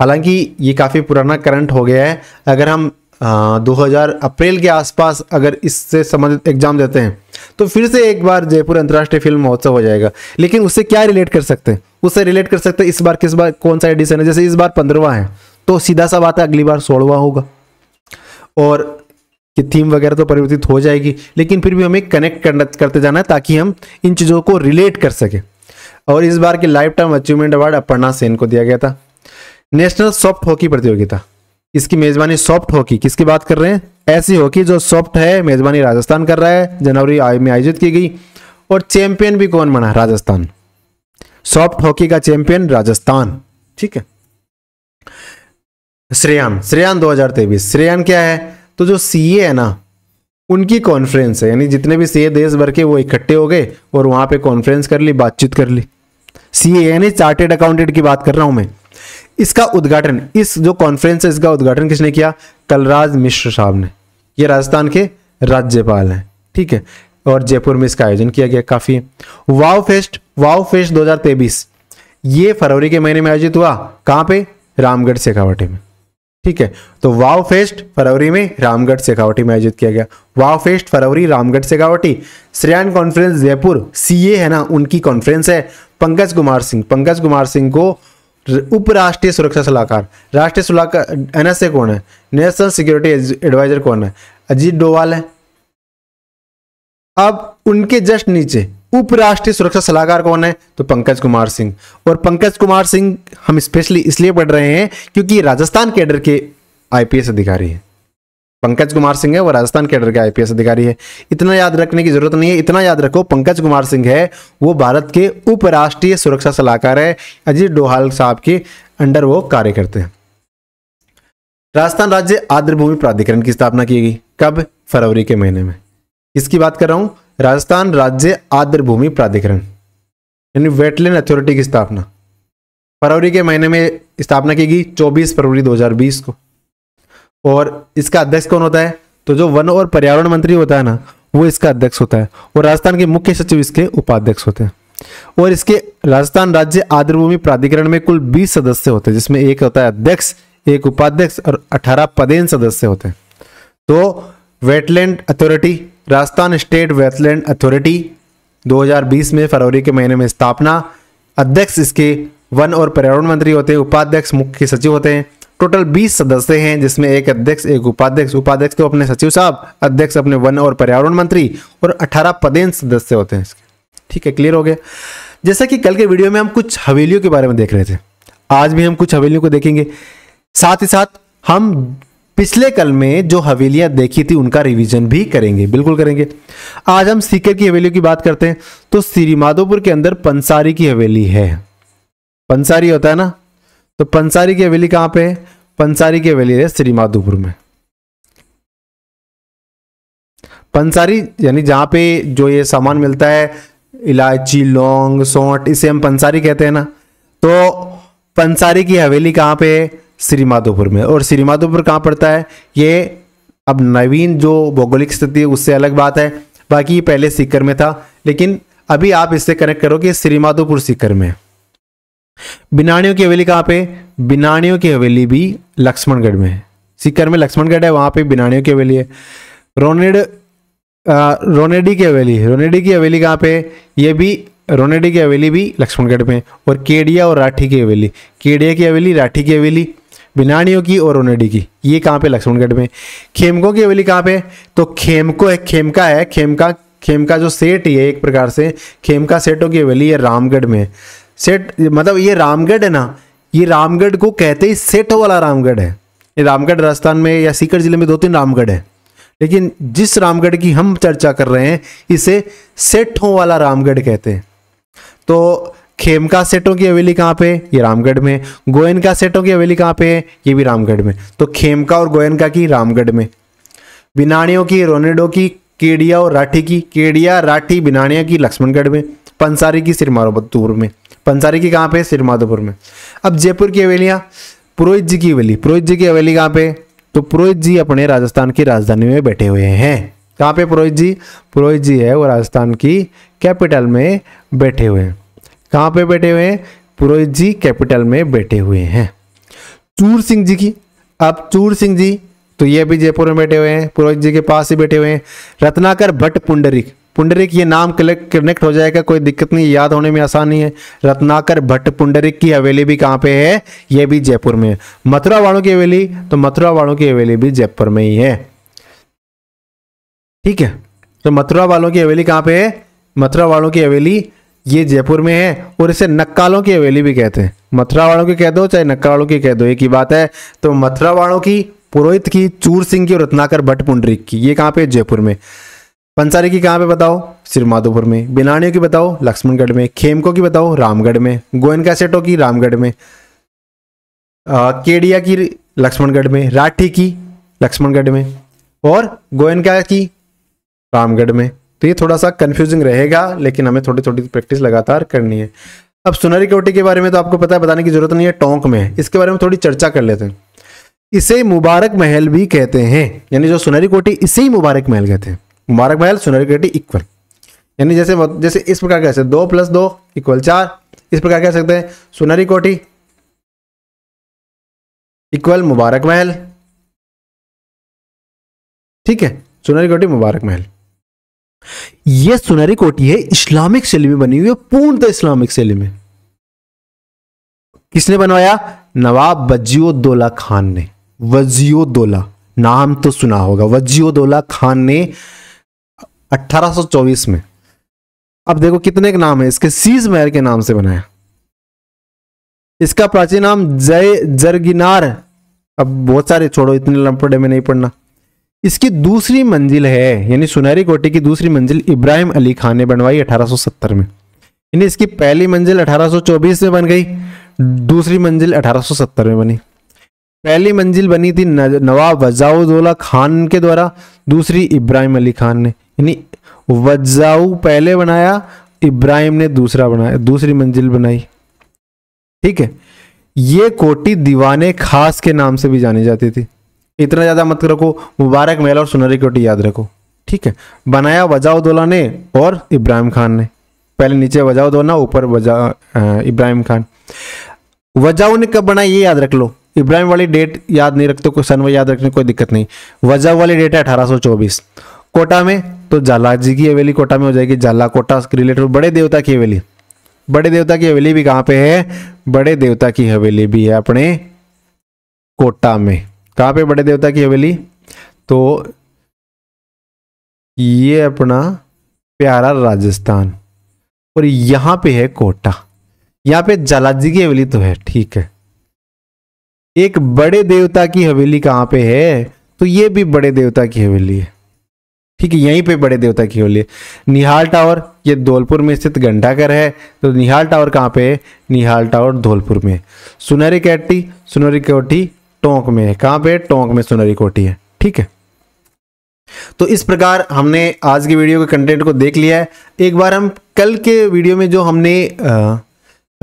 हालांकि ये काफ़ी पुराना करंट हो गया है अगर हम 2000 अप्रैल के आसपास अगर इससे संबंधित एग्जाम देते हैं तो फिर से एक बार जयपुर अंतर्राष्ट्रीय फिल्म महोत्सव हो जाएगा लेकिन उससे क्या रिलेट कर सकते हैं उससे रिलेट कर सकते हैं इस बार किस बार कौन सा एडिशन है जैसे इस बार पंद्रवा है तो सीधा सा बात है अगली बार सोलवा होगा और कि थीम वगैरह तो परिवर्तित हो जाएगी लेकिन फिर भी हमें कनेक्ट करते जाना है ताकि हम इन चीज़ों को रिलेट कर सकें और इस बार के lifetime achievement award Aparna Sen को दिया गया था नेशनल सॉफ्ट हॉकी प्रतियोगिता इसकी मेजबानी सॉफ्ट हॉकी किसकी बात कर रहे हैं ऐसी हॉकी जो सॉफ्ट है मेजबानी राजस्थान कर रहा है जनवरी में आयोजित की गई और चैंपियन भी कौन बना राजस्थान सॉफ्ट हॉकी का चैंपियन राजस्थान ठीक है श्रेयान श्रेयान 2023 श्रेयान क्या है तो जो सीए है ना उनकी कॉन्फ्रेंस है यानी जितने भी सीए देश भर के वो इकट्ठे हो गए और वहां पे कॉन्फ्रेंस कर ली बातचीत कर ली सीए यानी चार्टेड अकाउंटेंट की बात कर रहा हूं मैं इसका उद्घाटन इस जो कॉन्फ्रेंस है इसका उद्घाटन किसने किया कलराज मिश्र साहब ने ये राजस्थान के राज्यपाल हैं ठीक है और जयपुर में इसका आयोजन किया गया काफी वाव फेस्ट वाव फेस्ट 2023 ये फरवरी के महीने में आयोजित हुआ कहां पे रामगढ़ शेखावटी में ठीक है तो वाव फेस्ट फरवरी में रामगढ़ सेखावटी में आयोजित किया गया वाव फेस्ट फरवरी रामगढ़ सेखावटी श्रेयान कॉन्फ्रेंस जयपुर सीए है ना उनकी कॉन्फ्रेंस है पंकज कुमार सिंह पंकज कुमार सिंह को उपराष्ट्रीय सुरक्षा सलाहकार राष्ट्रीय सलाहकार एनएसए कौन है नेशनल सिक्योरिटी एडवाइजर कौन है अजीत डोवाल है अब उनके जस्ट नीचे उपराष्ट्रीय सुरक्षा सलाहकार कौन है तो पंकज कुमार सिंह और पंकज कुमार सिंह हम स्पेशली इसलिए पढ़ रहे हैं क्योंकि राजस्थान कैडर के आईपीएस अधिकारी हैं पंकज कुमार सिंह है वो राजस्थान कैडर के आईपीएस अधिकारी है इतना याद रखने की जरूरत नहीं है इतना याद रखो पंकज कुमार सिंह है वो भारत के उपराष्ट्रीय सुरक्षा सलाहकार है अजीत डोहाल साहब के अंडर वो कार्य करते हैं राजस्थान राज्य आर्द्रभूमि प्राधिकरण की स्थापना की गई कब फरवरी के महीने में इसकी बात कर रहा हूं राजस्थान राज्य आर्द्रभूमि प्राधिकरण यानी वेटलैंड अथॉरिटी की स्थापना फरवरी के महीने में स्थापना की गई 24 फरवरी 2020 को और इसका अध्यक्ष कौन होता है तो जो वन और पर्यावरण मंत्री होता है ना वो इसका अध्यक्ष होता है और राजस्थान के मुख्य सचिव इसके उपाध्यक्ष होते हैं और इसके राजस्थान राज्य भूमि प्राधिकरण में कुल 20 सदस्य होते हैं जिसमें एक होता है अध्यक्ष एक उपाध्यक्ष और 18 पदेन सदस्य होते हैं तो wetland authority Rajasthan state wetland authority 2020 में फरवरी के महीने में स्थापना अध्यक्ष इसके वन और पर्यावरण मंत्री होते हैं उपाध्यक्ष मुख्य सचिव होते हैं टोटल 20 सदस्य हैं जिसमें एक अध्यक्ष एक उपाध्यक्ष उपाध्यक्ष तो अपने सचिव साहब अध्यक्ष अपने वन और पर्यावरण मंत्री और 18 पदेन सदस्य होते हैं इसके ठीक है क्लियर हो गया जैसा कि कल के वीडियो में हम कुछ हवेलियों के बारे में देख रहे थे आज भी हम कुछ हवेलियों को देखेंगे साथ ही साथ हम पिछले कल में जो हवेलियां देखी थी उनका रिवीजन भी करेंगे बिल्कुल करेंगे आज हम सीकर की हवेलियों की बात करते हैं तो श्रीमाधोपुर के अंदर पंसारी की हवेली है पंसारी होता है ना तो पंसारी की हवेली कहाँ पे है पंसारी की हवेली है श्री माधोपुर में पंसारी यानी जहाँ पे जो ये सामान मिलता है इलायची लौंग सौंठ इसे हम पंसारी कहते हैं ना तो पंसारी की हवेली कहाँ पे है श्री माधोपुर में और श्री माधोपुर कहाँ पड़ता है ये अब नवीन जो भौगोलिक स्थिति है उससे अलग बात है बाकी पहले सीकर में था लेकिन अभी आप इससे कनेक्ट करोगे श्रीमाधोपुर सीकर में बिनाणियों की हवेली कहाँ पे बिनाणियों की हवेली भी लक्ष्मणगढ़ में है सीकर में लक्ष्मणगढ़ है वहां पे बिनाणियों की हवेली है रोनेड रोनेडी की हवेली रोनेडी की हवेली कहाँ पे ये भी रोनेडी की हवेली भी लक्ष्मणगढ़ में और केडिया और राठी की हवेली केडिया की हवेली राठी की हवेली बिनाणियों की और रोनेडी की ये कहाँ पे लक्ष्मणगढ़ में खेमको की हवेली कहाँ पे तो खेमको है खेमका है खेमका खेमका जो सेठ ही है एक प्रकार से खेमका सेठों की हवेली है रामगढ़ में सेठ मतलब ये रामगढ़ है ना ये रामगढ़ को कहते ही सेठ वाला रामगढ़ है ये रामगढ़ राजस्थान में या सीकर जिले में दो तीन रामगढ़ है लेकिन जिस रामगढ़ की हम चर्चा कर रहे हैं इसे सेठों वाला रामगढ़ कहते हैं तो खेमका सेठों की हवेली कहाँ पे ये रामगढ़ में गोयनका सेठों की हवेली कहाँ पे है ये भी रामगढ़ में तो खेमका और गोयनका की रामगढ़ में बिनाणियों की रोनेडो की केडिया और राठी की केडिया राठी बिनाणिया की लक्ष्मणगढ़ में पंसारी की श्रीमाधोपुर में पंसारी की कहाँ पे श्रीमाधोपुर में अब जयपुर की हवेलियाँ पुरोहित जी की हवेली पुरोहित जी की हवेली कहाँ पे तो पुरोहित जी अपने राजस्थान की राजधानी में बैठे हुए हैं कहाँ पे पुरोहित जी पुरोहित जी है वो राजस्थान की कैपिटल में बैठे हुए हैं कहाँ पे बैठे हुए हैं पुरोहित जी कैपिटल में बैठे हुए हैं चूर सिंह जी की अब चूर सिंह जी तो ये भी जयपुर में बैठे हुए हैं पुरोहित जी के पास ही बैठे हुए हैं रत्नाकर भट्ट पुंडरिक पुंडरिक ये नाम कनेक्ट हो जाएगा कोई दिक्कत नहीं याद होने में आसानी है रत्नाकर भट्ट पुंडरिक की हवेली भी कहाँ पे है ये भी जयपुर में है मथुरा वालों की हवेली तो मथुरा वालों की हवेली भी जयपुर में ही है ठीक है तो मथुरा वालों की हवेली कहाँ पे है मथुरा वालों की हवेली ये जयपुर में है और इसे नक्कालों की हवेली भी कहते हैं मथुरा वालों की कह दो चाहे नक्का वालों की कह दो एक ही बात है तो मथुरा वालों की पुरोहित की चूर सिंह की और रत्नाकर भट्ट पुंडरिक की ये कहाँ पे जयपुर में पंसारी की कहाँ पे बताओ सिरमाधोपुर में बिनानियों की बताओ लक्ष्मणगढ़ में खेमको की बताओ रामगढ़ में गोयनका सेटो की रामगढ़ में आ, केडिया की लक्ष्मणगढ़ में राठी की लक्ष्मणगढ़ में और गोयनका की रामगढ़ में तो ये थोड़ा सा कन्फ्यूजिंग रहेगा लेकिन हमें थोड़ी थोड़ी प्रैक्टिस लगातार करनी है अब सुनहरी कोटी के बारे में तो आपको पता है बताने की जरूरत नहीं है टोंक में है इसके बारे में थोड़ी चर्चा कर लेते हैं इसे मुबारक महल भी कहते हैं यानी जो सुनहरी कोटी इसे ही मुबारक महल कहते हैं मुबारक महल सुनहरी कटी इक्वल यानी जैसे जैसे इस प्रकार कह सकते दो प्लस दो इक्वल चार इस प्रकार कह सकते हैं सुनहरी कोटी इक्वल मुबारक महल ठीक है सुनहरी कोटी मुबारक महल यह सुनहरी कोटी है इस्लामिक शैली में बनी हुई है पूर्णतः इस्लामिक शैली में किसने बनवाया नवाब वजीउद्दौला खान ने वजीउद्दौला नाम तो सुना होगा वजीउद्दौला खान ने 1824 में अब देखो कितने के नाम है इसके सीज महल के नाम से बनाया इसका प्राचीन नाम जय जरगिनार अब बहुत सारे छोड़ो इतने लंपड़े में नहीं पढ़ना इसकी दूसरी मंजिल है यानी सुनहरी कोटे की दूसरी मंजिल इब्राहिम अली खान ने बनवाई 1870 में यानी इसकी पहली मंजिल 1824 में बन गई दूसरी मंजिल 1870 में बनी पहली मंजिल बनी थी नवाब वजाउद्दौला खान के द्वारा दूसरी इब्राहिम अली खान ने यानी वज्जाऊ पहले बनाया इब्राहिम ने दूसरा बनाया दूसरी मंजिल बनाई ठीक है ये कोटी दीवाने खास के नाम से भी जानी जाती थी इतना ज़्यादा मत रखो मुबारक मेला और सुनहरी कोटी याद रखो ठीक है बनाया वजाउदौला ने और इब्राहिम खान ने पहले नीचे वजाउदौला ऊपर वजा इब्राहिम खान वजाऊ ने कब बनाया ये याद रख लो इब्राहिम वाली डेट याद नहीं रखते कोई सन याद रखने कोई दिक्कत नहीं वजाऊ वाली डेट है अठारह कोटा में तो जाला जी की हवेली कोटा में हो जाएगी जाला कोटा रिलेटेड बड़े देवता की हवेली बड़े देवता की हवेली भी कहां पे है बड़े देवता की हवेली भी है अपने कोटा में कहां पे बड़े देवता की हवेली तो ये अपना प्यारा राजस्थान और यहां पे है कोटा यहां पे जालाजी की हवेली तो है ठीक है एक बड़े देवता की हवेली कहां पे है तो ये भी बड़े देवता की हवेली है ठीक है यहीं पे बड़े देवता की होली निहाल टावर ये धौलपुर में स्थित घंटाघर है तो निहाल टावर कहाँ पे है निहाल टावर धौलपुर में सुनहरी कैटी सुनहरी कोठी टोंक में है कहाँ पे टोंक में सुनहरी कोठी है ठीक है तो इस प्रकार हमने आज की वीडियो के कंटेंट को देख लिया है एक बार हम कल के वीडियो में जो हमने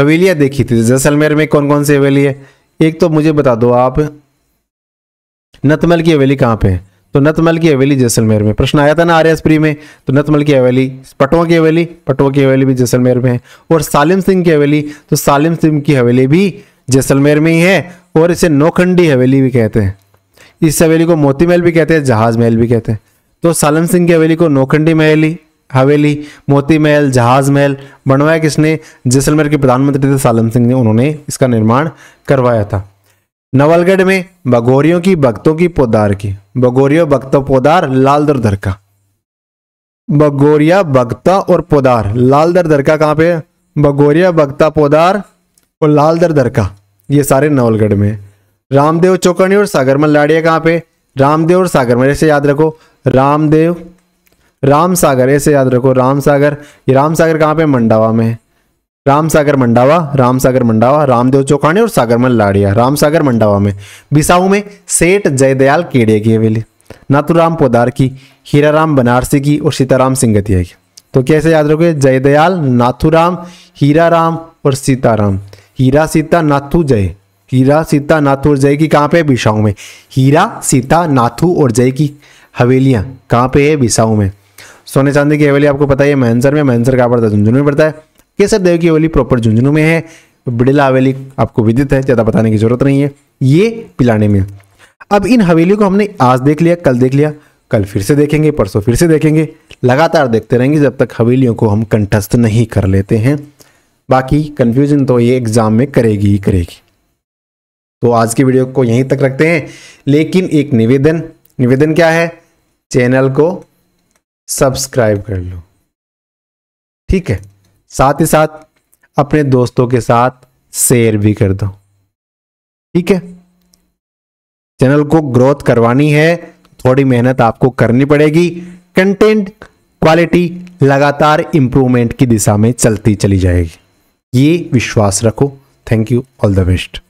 हवेलियाँ देखी थी जैसलमेर में कौन कौन सी हवेली है एक तो मुझे बता दो आप नतमल की हवेली कहाँ पे है तो नतमल की हवेली जैसलमेर में प्रश्न आया था ना आर प्री में तो नतमल की हवेली पटवा की हवेली पटवा की हवेली भी जैसलमेर में है और सालिम सिंह की हवेली तो सालिम सिंह की हवेली भी जैसलमेर में ही है और इसे नोखंडी हवेली भी कहते हैं इस हवेली को मोती महल भी कहते हैं जहाज महल भी कहते हैं तो सालम सिंह की हवेली को नोखंडी महली हवेली मोती महल जहाज महल बनवाया किसने जैसलमेर के प्रधानमंत्री थे सालम सिंह ने उन्होंने इसका निर्माण करवाया था नवलगढ़ में बघोरियों की भक्तों की पोदार की बगोरिया बगता पोदार लाल दर धरका बगोरिया बगता और पोदार लाल दर धरका कहाँ पे बगोरिया बगता पोदार और लाल दर धरका ये सारे नवलगढ़ में रामदेव चौकनी और सागरमल लाड़िया कहाँ पे रामदेव और सागरमल ऐसे याद रखो रामदेव राम सागर ऐसे याद रखो राम सागर ये राम सागर कहाँ पे मंडावा में है राम सागर मंडावा राम सागर मंडावा रामदेव चौकाने और सागरमल लाड़िया राम सागर मंडावा में बिसाऊ में सेठ जयदयाल केड़े की हवेली नाथुराम पोदार की हीरा राम बनारसी की और सीताराम सिंगतिया की तो कैसे याद रखोगे जयदयाल नाथुराम हीरा राम और सीताराम हीरा सीता नाथु जय हीरा सीता नाथु और जय की कहाँ पे है बिसाऊ में हीरा सीता नाथु और जय की हवेलियाँ कहाँ पे है बिसाऊ में सोने चांदी की हवेली आपको पता है मैंसर में मैंसर कहाँ पड़ता है झुंझुनू में पड़ता है केसर देव की हवेली प्रॉपर झुंझुनू में है बिड़ला हवेली आपको विदित है ज़्यादा बताने की जरूरत नहीं है ये पिलाने में अब इन हवेलियों को हमने आज देख लिया कल देख लिया कल फिर से देखेंगे परसों फिर से देखेंगे लगातार देखते रहेंगे जब तक हवेलियों को हम कंठस्थ नहीं कर लेते हैं बाकी कन्फ्यूजन तो ये एग्ज़ाम में करेगी ही करेगी तो आज की वीडियो को यहीं तक रखते हैं लेकिन एक निवेदन निवेदन क्या है चैनल को सब्सक्राइब कर लो ठीक है साथ ही साथ अपने दोस्तों के साथ शेयर भी कर दो ठीक है चैनल को ग्रोथ करवानी है थोड़ी मेहनत आपको करनी पड़ेगी कंटेंट क्वालिटी लगातार इंप्रूवमेंट की दिशा में चलती चली जाएगी ये विश्वास रखो thank you all the best